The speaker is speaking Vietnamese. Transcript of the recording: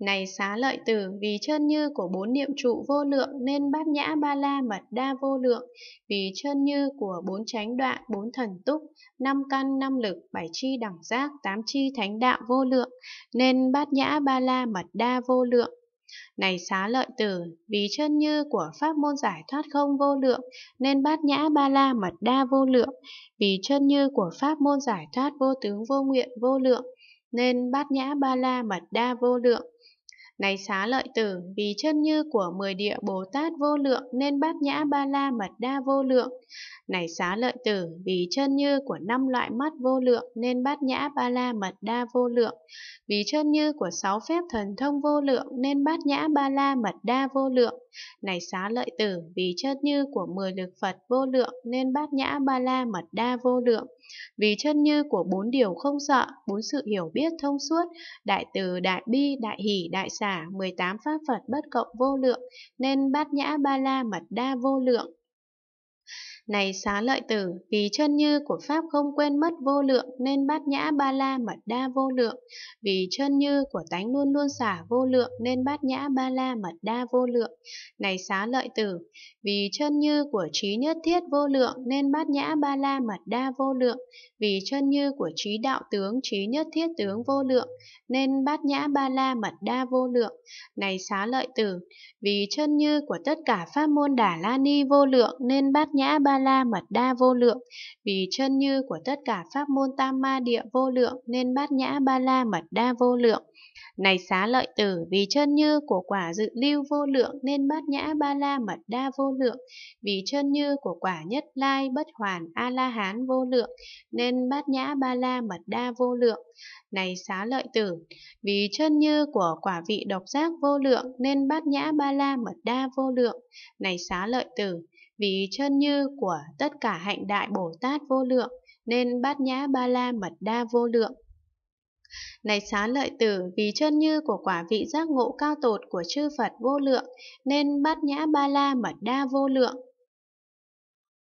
Này xá lợi tử, vì chân như của bốn niệm trụ vô lượng nên bát nhã ba la mật đa vô lượng, vì chân như của bốn chánh đoạn, bốn thần túc, năm căn, năm lực, bảy chi đẳng giác, tám chi thánh đạo vô lượng, nên bát nhã ba la mật đa vô lượng. Này xá lợi tử, vì chân như của pháp môn giải thoát không vô lượng, nên bát nhã ba la mật đa vô lượng. Vì chân như của pháp môn giải thoát vô tướng vô nguyện vô lượng, nên bát nhã ba la mật đa vô lượng. Này xá lợi tử, vì chân như của mười địa Bồ Tát vô lượng nên bát nhã ba la mật đa vô lượng. Này xá lợi tử, vì chân như của năm loại mắt vô lượng nên bát nhã ba la mật đa vô lượng. Vì chân như của sáu phép thần thông vô lượng nên bát nhã ba la mật đa vô lượng. Này xá lợi tử, vì chân như của mười lực Phật vô lượng nên bát nhã ba la mật đa vô lượng. Vì chân như của bốn điều không sợ, bốn sự hiểu biết thông suốt, đại từ, đại bi, đại hỷ, đại xá giả 18 pháp Phật bất cộng vô lượng, nên bát nhã ba la mật đa vô lượng, này xá lợi tử, vì chân như của Pháp không quên mất vô lượng nên bát nhã ba la mật đa vô lượng. Vì chân như của tánh luôn luôn xả vô lượng nên bát nhã ba la mật đa vô lượng. Này xá lợi tử, vì chân như của trí nhất thiết vô lượng nên bát nhã ba la mật đa vô lượng. Vì chân như của trí đạo tướng trí nhất thiết tướng vô lượng nên bát nhã ba la mật đa vô lượng. Này xá lợi tử, vì chân như của tất cả pháp môn đà la ni vô lượng nên bát nhã ba la mật đa vô lượng, vì chân như của tất cả pháp môn tam ma địa vô lượng nên bát nhã ba la mật đa vô lượng. Này xá lợi tử, vì chân như của quả dự lưu vô lượng nên bát nhã ba la mật đa vô lượng, vì chân như của quả nhất lai bất hoàn a la hán vô lượng nên bát nhã ba la mật đa vô lượng. Này xá lợi tử, vì chân như của quả vị độc giác vô lượng nên bát nhã ba la mật đa vô lượng. Này xá lợi tử, vì chân như của tất cả hạnh đại Bồ Tát vô lượng, nên bát nhã ba la mật đa vô lượng. Này xá lợi tử, vì chân như của quả vị giác ngộ cao tột của chư Phật vô lượng, nên bát nhã ba la mật đa vô lượng.